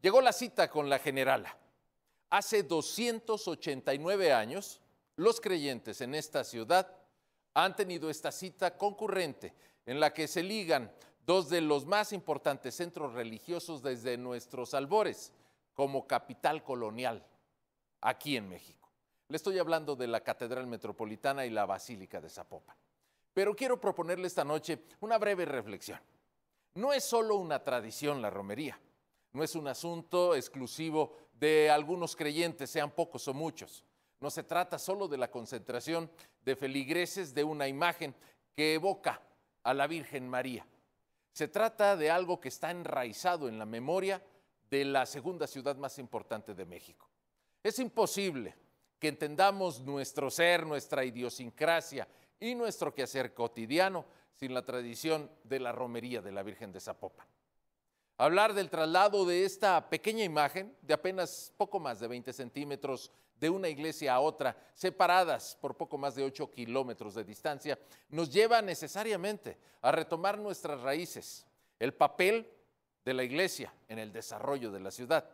Llegó la cita con la generala. Hace 289 años, los creyentes en esta ciudad han tenido esta cita concurrente en la que se ligan dos de los más importantes centros religiosos desde nuestros albores como capital colonial aquí en México. Le estoy hablando de la Catedral Metropolitana y la Basílica de Zapopan. Pero quiero proponerle esta noche una breve reflexión. No es solo una tradición la romería, no es un asunto exclusivo de algunos creyentes, sean pocos o muchos. No se trata solo de la concentración de feligreses de una imagen que evoca a la Virgen María. Se trata de algo que está enraizado en la memoria de la segunda ciudad más importante de México. Es imposible que entendamos nuestro ser, nuestra idiosincrasia y nuestro quehacer cotidiano sin la tradición de la romería de la Virgen de Zapopan hablar del traslado de esta pequeña imagen de apenas poco más de 20 centímetros de una iglesia a otra, separadas por poco más de 8 kilómetros de distancia, nos lleva necesariamente a retomar nuestras raíces, el papel de la iglesia en el desarrollo de la ciudad.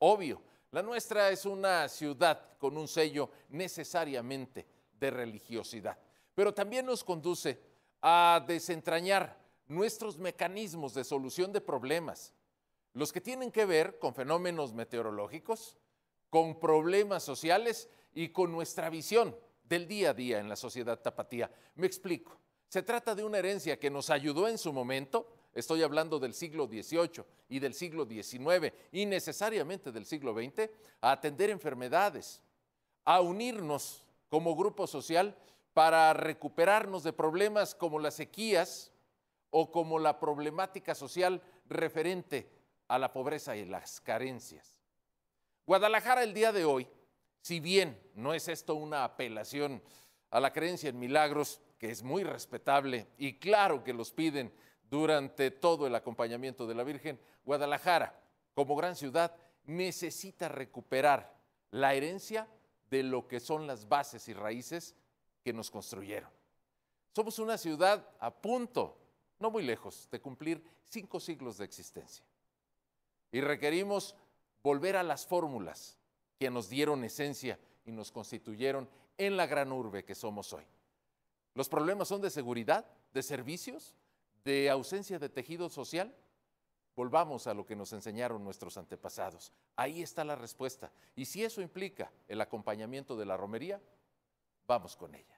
Obvio, la nuestra es una ciudad con un sello necesariamente de religiosidad, pero también nos conduce a desentrañar nuestros mecanismos de solución de problemas, los que tienen que ver con fenómenos meteorológicos, con problemas sociales y con nuestra visión del día a día en la sociedad tapatía. Me explico. Se trata de una herencia que nos ayudó en su momento, estoy hablando del siglo XVIII y del siglo XIX y necesariamente del siglo XX, a atender enfermedades, a unirnos como grupo social para recuperarnos de problemas como las sequías, o como la problemática social referente a la pobreza y las carencias. Guadalajara el día de hoy, si bien no es esto una apelación a la creencia en milagros, que es muy respetable y claro que los piden durante todo el acompañamiento de la Virgen, Guadalajara, como gran ciudad, necesita recuperar la herencia de lo que son las bases y raíces que nos construyeron. Somos una ciudad a punto no muy lejos de cumplir cinco siglos de existencia. Y requerimos volver a las fórmulas que nos dieron esencia y nos constituyeron en la gran urbe que somos hoy. Los problemas son de seguridad, de servicios, de ausencia de tejido social. Volvamos a lo que nos enseñaron nuestros antepasados. Ahí está la respuesta. Y si eso implica el acompañamiento de la romería, vamos con ella.